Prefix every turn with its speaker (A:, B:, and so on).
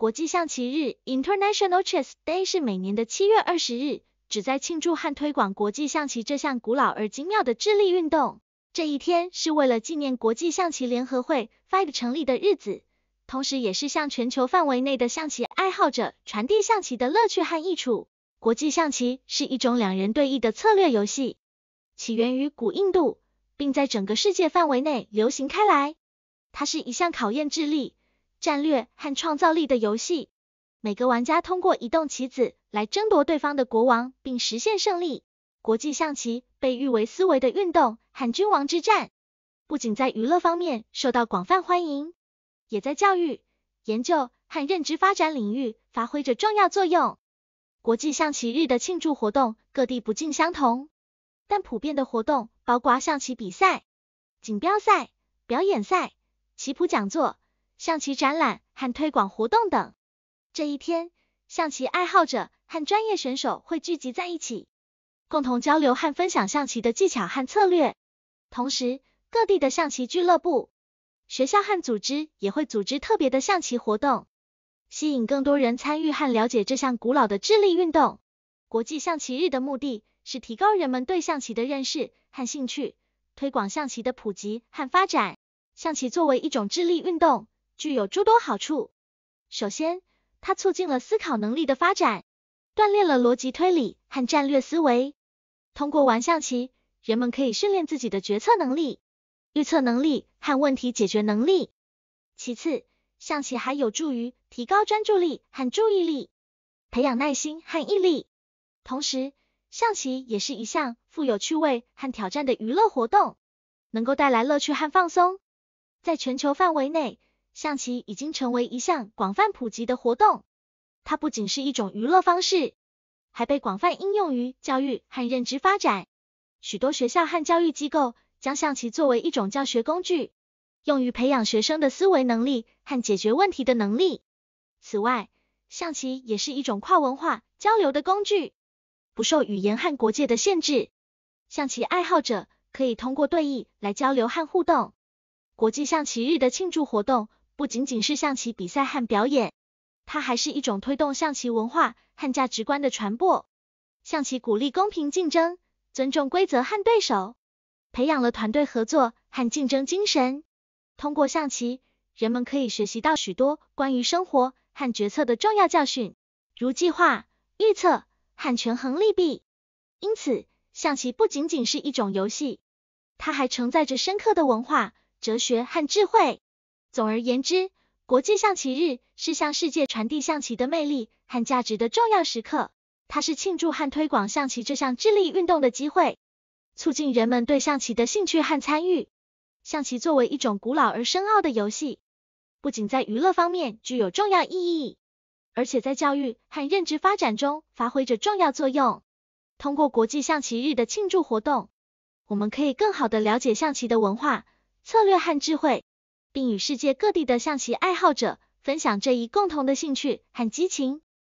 A: 国际象棋日 （International Chess Day） 是每年的七月二十日，旨在庆祝和推广国际象棋这项古老而精妙的智力运动。这一天是为了纪念国际象棋联合会 （FIDE） 成立的日子，同时也是向全球范围内的象棋爱好者传递象棋的乐趣和益处。国际象棋是一种两人对弈的策略游戏，起源于古印度，并在整个世界范围内流行开来。它是一项考验智力。战略和创造力的游戏，每个玩家通过移动棋子来争夺对方的国王并实现胜利。国际象棋被誉为思维的运动和君王之战，不仅在娱乐方面受到广泛欢迎，也在教育、研究和认知发展领域发挥着重要作用。国际象棋日的庆祝活动各地不尽相同，但普遍的活动包括象棋比赛、锦标赛、表演赛、棋谱讲座。象棋展览和推广活动等。这一天，象棋爱好者和专业选手会聚集在一起，共同交流和分享象棋的技巧和策略。同时，各地的象棋俱乐部、学校和组织也会组织特别的象棋活动，吸引更多人参与和了解这项古老的智力运动。国际象棋日的目的是提高人们对象棋的认识和兴趣，推广象棋的普及和发展。象棋作为一种智力运动，具有诸多好处。首先，它促进了思考能力的发展，锻炼了逻辑推理和战略思维。通过玩象棋，人们可以训练自己的决策能力、预测能力和问题解决能力。其次，象棋还有助于提高专注力和注意力，培养耐心和毅力。同时，象棋也是一项富有趣味和挑战的娱乐活动，能够带来乐趣和放松。在全球范围内，象棋已经成为一项广泛普及的活动，它不仅是一种娱乐方式，还被广泛应用于教育和认知发展。许多学校和教育机构将象棋作为一种教学工具，用于培养学生的思维能力和解决问题的能力。此外，象棋也是一种跨文化交流的工具，不受语言和国界的限制。象棋爱好者可以通过对弈来交流和互动。国际象棋日的庆祝活动。不仅仅是象棋比赛和表演，它还是一种推动象棋文化和价值观的传播。象棋鼓励公平竞争、尊重规则和对手，培养了团队合作和竞争精神。通过象棋，人们可以学习到许多关于生活和决策的重要教训，如计划、预测和权衡利弊。因此，象棋不仅仅是一种游戏，它还承载着深刻的文化、哲学和智慧。总而言之，国际象棋日是向世界传递象棋的魅力和价值的重要时刻。它是庆祝和推广象棋这项智力运动的机会，促进人们对象棋的兴趣和参与。象棋作为一种古老而深奥的游戏，不仅在娱乐方面具有重要意义，而且在教育和认知发展中发挥着重要作用。通过国际象棋日的庆祝活动，我们可以更好地了解象棋的文化、策略和智慧。并与世界各地的象棋爱好者分享这一共同的兴趣和激情。